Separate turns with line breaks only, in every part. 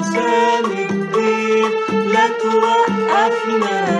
حسام الدين لا توقفنا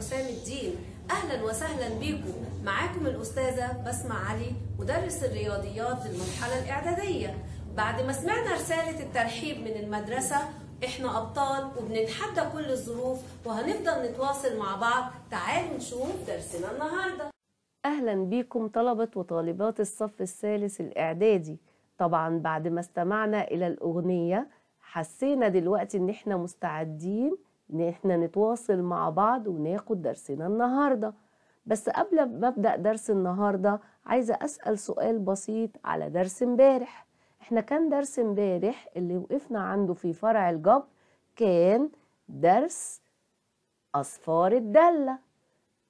حسام الدين اهلا وسهلا بيكم معاكم الاستاذه بسمه علي مدرس الرياضيات للمرحله الاعداديه بعد ما سمعنا رساله الترحيب من المدرسه احنا ابطال وبنتحدى كل الظروف وهنفضل نتواصل مع بعض تعالوا نشوف درسنا النهارده اهلا بيكم طلبه وطالبات الصف الثالث الاعدادي طبعا بعد ما استمعنا الى الاغنيه حسينا دلوقتي ان احنا مستعدين ان احنا نتواصل مع بعض وناخد درسنا النهارده بس قبل ما ابدا درس النهارده عايزه اسال سؤال بسيط على درس امبارح احنا كان درس امبارح اللي وقفنا عنده في فرع الجبر كان درس اصفار الداله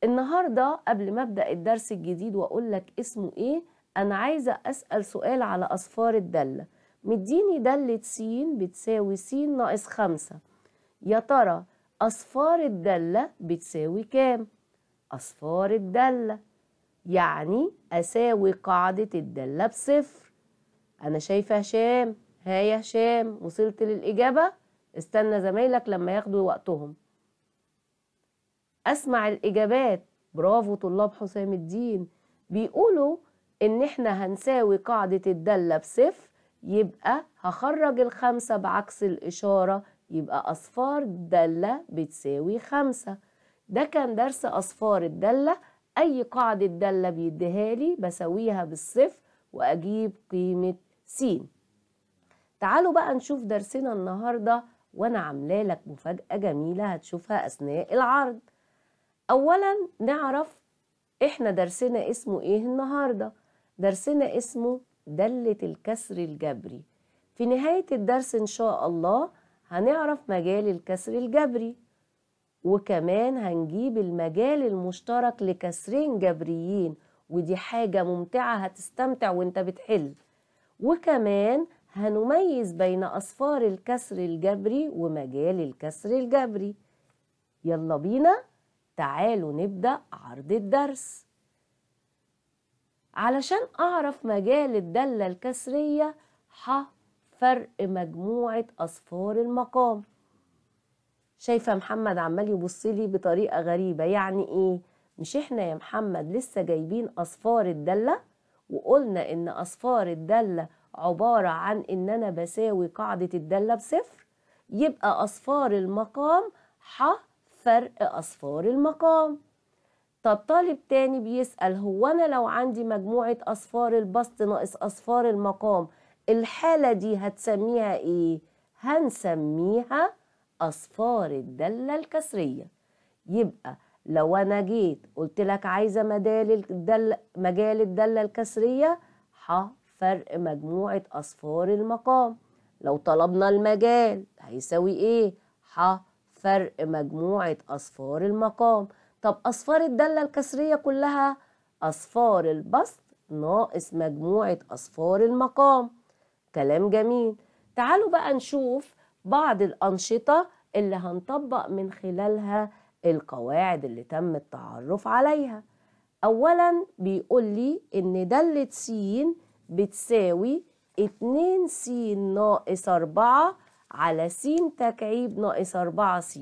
النهارده قبل ما ابدا الدرس الجديد واقول لك اسمه ايه انا عايزه اسال سؤال على اصفار الداله مديني دالة س بتساوي س ناقص خمسة يا ترى أصفار الدالة بتساوي كام؟ أصفار الدالة يعني أساوي قاعدة الدالة بصفر أنا شايفة هشام ها يا هشام وصلت للإجابة استنى زمايلك لما ياخدوا وقتهم أسمع الإجابات برافو طلاب حسام الدين بيقولوا إن إحنا هنساوي قاعدة الدالة بصفر يبقى هخرج الخمسة بعكس الإشارة يبقى أصفار دالة بتساوي خمسة ده كان درس أصفار الدالة أي قاعدة دالة بيديها لي بسويها بالصفر وأجيب قيمة س تعالوا بقى نشوف درسنا النهاردة وأنا عاملة لك مفاجأة جميلة هتشوفها أثناء العرض أولا نعرف إحنا درسنا اسمه إيه النهاردة درسنا اسمه دالة الكسر الجبري في نهاية الدرس إن شاء الله هنعرف مجال الكسر الجبري وكمان هنجيب المجال المشترك لكسرين جبريين ودي حاجة ممتعة هتستمتع وانت بتحل وكمان هنميز بين أصفار الكسر الجبري ومجال الكسر الجبري يلا بينا تعالوا نبدأ عرض الدرس علشان أعرف مجال الدالة الكسرية ح فرق مجموعة أصفار المقام شايفة محمد عمال يبصلي بطريقة غريبة يعني إيه؟ مش إحنا يا محمد لسه جايبين أصفار الدالة وقلنا إن أصفار الدالة عبارة عن إن أنا بساوي قاعدة الدالة بصفر يبقى أصفار المقام ح فرق أصفار المقام طب طالب تاني بيسأل هو أنا لو عندي مجموعة أصفار البسط ناقص أصفار المقام الحالة دي هتسميها ايه؟ هنسميها أصفار الدالة الكسرية يبقى لو أنا جيت قلت لك عايزة مجال الدالة, مجال الدالة الكسرية ح فرق مجموعة أصفار المقام لو طلبنا المجال هيساوي ايه؟ ح فرق مجموعة أصفار المقام طب أصفار الدالة الكسرية كلها أصفار البسط ناقص مجموعة أصفار المقام كلام جميل تعالوا بقى نشوف بعض الأنشطة اللي هنطبق من خلالها القواعد اللي تم التعرف عليها أولا بيقول لي إن دالة س بتساوي 2 س ناقص 4 على س تكعيب ناقص 4 س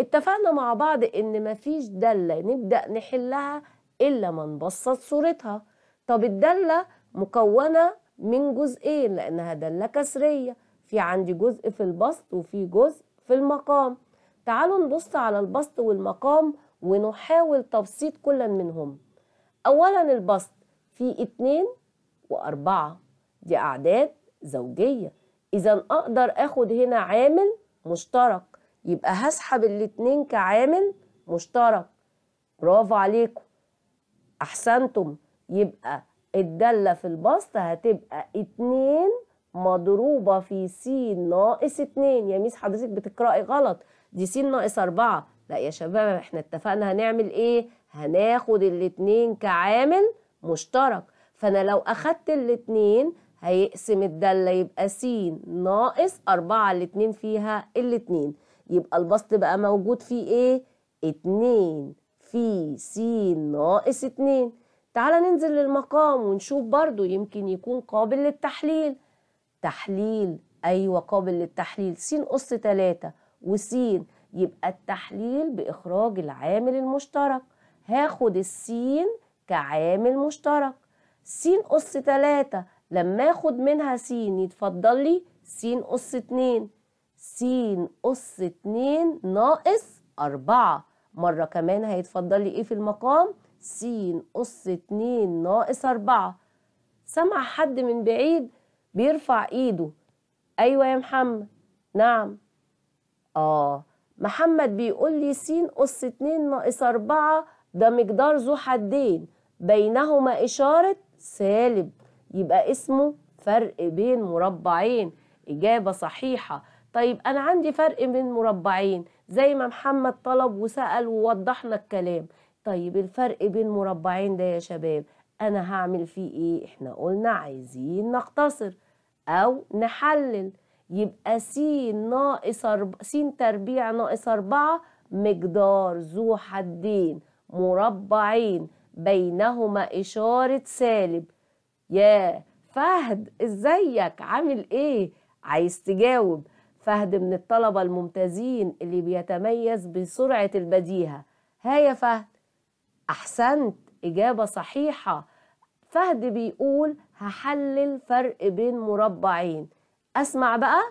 اتفقنا مع بعض إن مفيش دالة نبدأ نحلها إلا ما نبسط صورتها طب الدالة مكونة من جزئين لأنها دالة كسرية في عندي جزء في البسط وفي جزء في المقام تعالوا نبص على البسط والمقام ونحاول تبسيط كل منهم أولا البسط في اتنين وأربعة دي أعداد زوجية إذا أقدر أخد هنا عامل مشترك يبقى هسحب الاتنين كعامل مشترك برافو عليكم أحسنتم يبقى الدالة في البسط هتبقى اتنين مضروبة في س ناقص اتنين يا ميس حضرتك بتقرأي غلط دي س ناقص أربعة لا يا شباب احنا اتفقنا هنعمل ايه هناخد الاتنين كعامل مشترك فانا لو اخدت الاتنين هيقسم الدالة يبقى س ناقص أربعة الاتنين فيها الاتنين يبقى البسط بقى موجود فيه ايه اتنين في س ناقص اتنين تعال ننزل للمقام ونشوف برضو يمكن يكون قابل للتحليل تحليل أيوة قابل للتحليل س أس 3 وس يبقى التحليل بإخراج العامل المشترك هاخد السين كعامل مشترك س أس 3 لما اخد منها س يتفضل لي س أس 2 س أس 2 ناقص 4 مرة كمان هيتفضل لي إيه في المقام؟ س أس 2 ناقص 4 سمع حد من بعيد بيرفع إيده أيوة يا محمد نعم آه محمد بيقول لي س أس 2 ناقص 4 ده مقدار ذو حدين بينهما إشارة سالب يبقى اسمه فرق بين مربعين إجابة صحيحة طيب أنا عندي فرق بين مربعين زي ما محمد طلب وسأل ووضحنا الكلام طيب الفرق بين مربعين ده يا شباب أنا هعمل فيه إيه؟ إحنا قلنا عايزين نقتصر أو نحلل يبقى س ناقص أرب... س تربيع ناقص أربعة مقدار ذو حدين مربعين بينهما إشارة سالب يا فهد ازيك عامل ايه عايز تجاوب فهد من الطلبة الممتازين اللي بيتميز بسرعة البديهة ها يا فهد أحسنت إجابة صحيحة فهد بيقول هحلل فرق بين مربعين أسمع بقى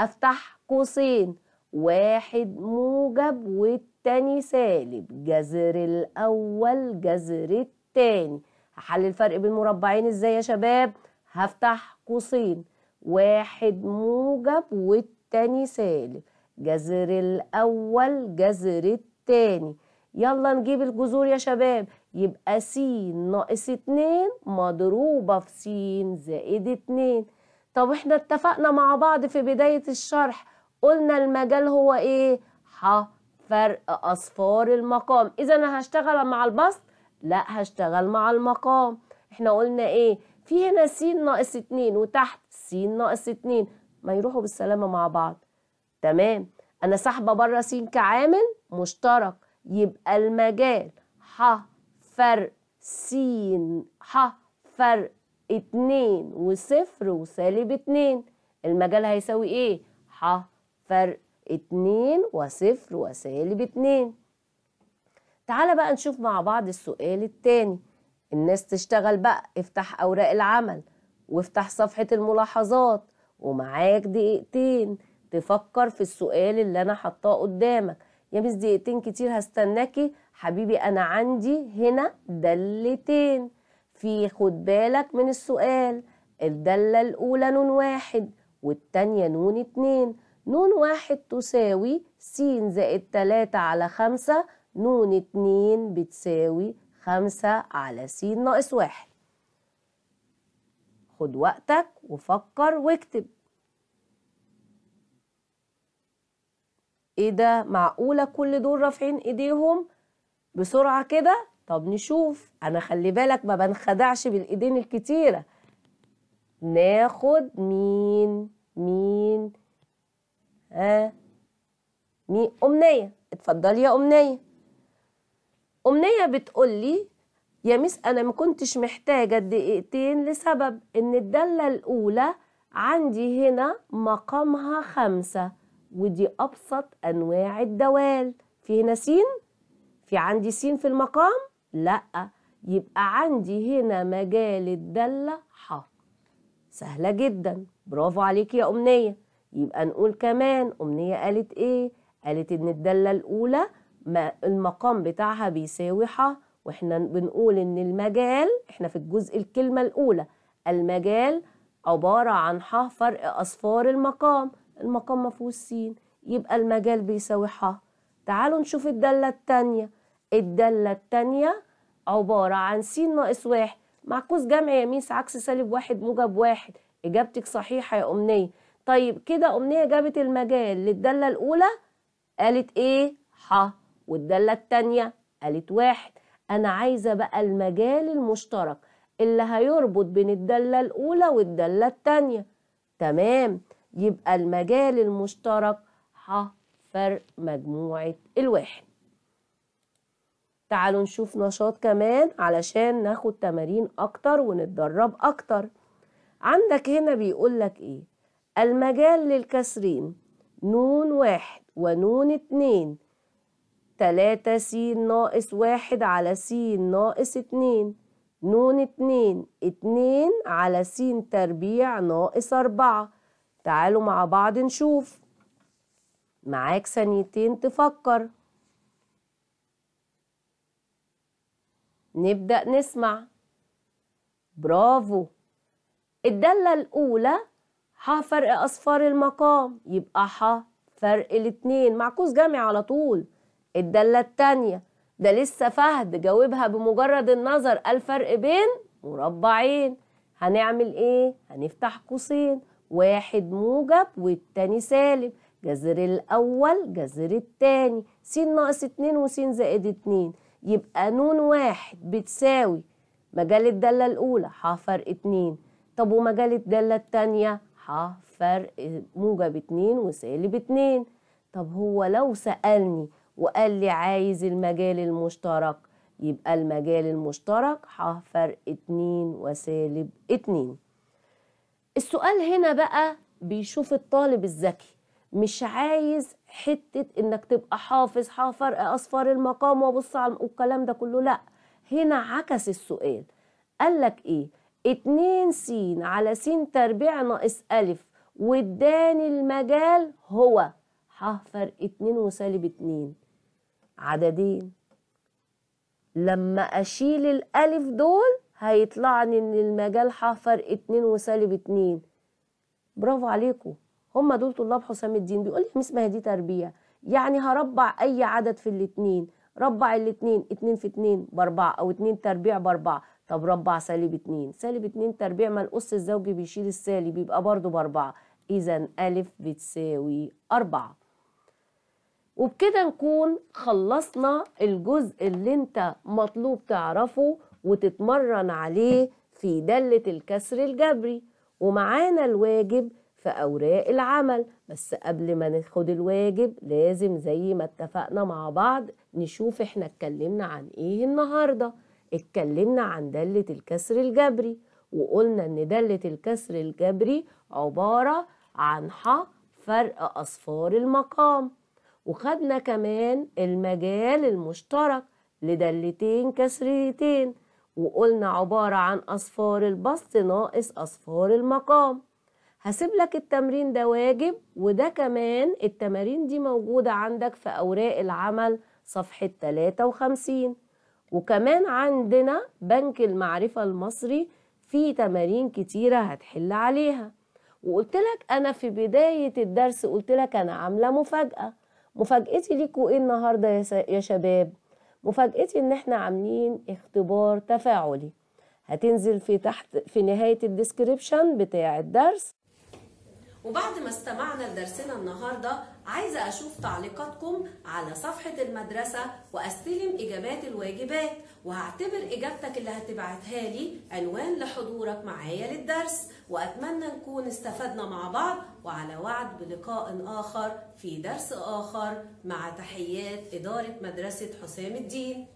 أفتح قوسين واحد موجب والتاني سالب جذر الأول جذر التاني هحلل الفرق بين مربعين إزاي يا شباب هفتح قوسين واحد موجب والتاني سالب جذر الأول جذر التاني يلا نجيب الجذور يا شباب يبقى س ناقص 2 مضروبة في س زائد 2 طب احنا اتفقنا مع بعض في بداية الشرح قلنا المجال هو ايه؟ ح فرق أصفار المقام إذا أنا هشتغل مع البسط؟ لا هشتغل مع المقام احنا قلنا ايه؟ في هنا س ناقص 2 وتحت س ناقص 2 ما يروحوا بالسلامة مع بعض تمام أنا سحبة بره س كعامل مشترك يبقى المجال ح فر س ح فر اتنين وصفر وسالب اتنين المجال هيساوي ايه؟ ح فر اتنين وصفر وسالب اتنين تعالى بقى نشوف مع بعض السؤال التاني الناس تشتغل بقى افتح أوراق العمل وافتح صفحة الملاحظات ومعاك دقيقتين تفكر في السؤال اللي أنا حطاه قدامك يا يعني مس دقيقتين كتير هستناكي حبيبي انا عندي هنا دلتين في خد بالك من السؤال الدالة الأولى نون واحد والتانية نون اتنين نون واحد تساوي س زائد تلاتة على خمسة نون اتنين بتساوي خمسة على س ناقص واحد خد وقتك وفكر واكتب ايه ده معقولة كل دول رافعين ايديهم بسرعة كده طب نشوف انا خلي بالك ما بنخدعش بالايدين الكتيرة ناخد مين مين ها آه. مين أمنية اتفضلي يا أمنية أمنية بتقولي يا ميس أنا ما كنتش محتاجة الدقيقتين لسبب إن الدالة الأولى عندي هنا مقامها خمسة ودي أبسط أنواع الدوال في هنا سين في عندي سين في المقام لأ يبقى عندي هنا مجال الدالة ح سهلة جدا برافو عليك يا أمنية يبقى نقول كمان أمنية قالت إيه؟ قالت إن الدالة الأولى المقام بتاعها بيساوي ح واحنا بنقول إن المجال احنا في الجزء الكلمة الأولى المجال عبارة عن ح فرق أصفار المقام المقام مفهوش سين يبقى المجال بيساوي ح تعالوا نشوف الدالة التانية الدالة التانية عبارة عن س ناقص واحد معكوس جمع يميس عكس سالب واحد موجب واحد إجابتك صحيحة يا أمنية طيب كده أمنية جابت المجال للدالة الأولى قالت إيه؟ ح والدالة التانية قالت واحد أنا عايزة بقى المجال المشترك اللي هيربط بين الدالة الأولى والدالة التانية تمام يبقى المجال المشترك ح فرق مجموعة الواحد تعالوا نشوف نشاط كمان علشان ناخد تمارين أكتر ونتدرب أكتر عندك هنا بيقولك إيه المجال للكسرين نون واحد ونون اتنين تلاتة س ناقص واحد على س ناقص اتنين نون اتنين اتنين على س تربيع ناقص أربعة تعالوا مع بعض نشوف معاك ثانيتين تفكر نبدأ نسمع برافو الدالة الأولى ح فرق أصفار المقام يبقى ح فرق الاتنين معكوس جمعي على طول الدالة التانية ده لسه فهد جاوبها بمجرد النظر الفرق بين مربعين هنعمل ايه؟ هنفتح قوسين واحد موجب والتاني سالب جذر الأول جذر التاني س ناقص اتنين وس زائد اتنين يبقى نون واحد بتساوي مجال الدالة الأولى ح فرق اتنين طب ومجال الدالة التانية ح فرق موجب اتنين وسالب اتنين طب هو لو سألني وقال لي عايز المجال المشترك يبقى المجال المشترك ح فرق اتنين وسالب اتنين السؤال هنا بقى بيشوف الطالب الذكي مش عايز حتة انك تبقى حافظ فرق اصفار المقام وبص على والكلام ده كله لا هنا عكس السؤال قال لك ايه 2 س على س تربيع ناقص الف واداني المجال هو ح فرق 2 وسالب 2 عددين لما اشيل الالف دول هيطلعني ان المجال حفر اتنين وسالب اتنين برافو عليكم هم دول طلاب حسام الدين بيقول لي اسمها دي تربية يعني هربع اي عدد في الاتنين ربع الاتنين اتنين في اتنين باربعة او اتنين تربيع باربعة طب ربع سالب اتنين سالب اتنين تربيع ما القص الزوجي بيشيل السالب بيبقى برضو باربعة إذا ألف بتساوي أربعة وبكده نكون خلصنا الجزء اللي انت مطلوب تعرفه وتتمرن عليه في دلة الكسر الجبري ومعانا الواجب في أوراق العمل بس قبل ما ناخد الواجب لازم زي ما اتفقنا مع بعض نشوف احنا اتكلمنا عن ايه النهاردة اتكلمنا عن دلة الكسر الجبري وقلنا ان دلة الكسر الجبري عبارة عن ح فرق أصفار المقام وخدنا كمان المجال المشترك لدلتين كسريتين وقلنا عبارة عن أصفار البسط ناقص أصفار المقام هسيب لك التمرين ده واجب وده كمان التمارين دي موجودة عندك في أوراق العمل صفحة 53 وكمان عندنا بنك المعرفة المصري فيه تمارين كتيرة هتحل عليها وقلت لك أنا في بداية الدرس قلت لك أنا عاملة مفاجأة مفاجأتي ليكوا إيه النهاردة يا شباب؟ مفاجأتي إن إحنا عاملين اختبار تفاعلي هتنزل في تحت في نهاية الديسكريبشن بتاع الدرس وبعد ما استمعنا لدرسنا النهارده عايزة أشوف تعليقاتكم على صفحة المدرسة وأستلم إجابات الواجبات وهعتبر إجابتك اللي هتبعتها لي عنوان لحضورك معايا للدرس وأتمنى نكون استفدنا مع بعض وعلى وعد بلقاء آخر في درس آخر مع تحيات إدارة مدرسة حسام الدين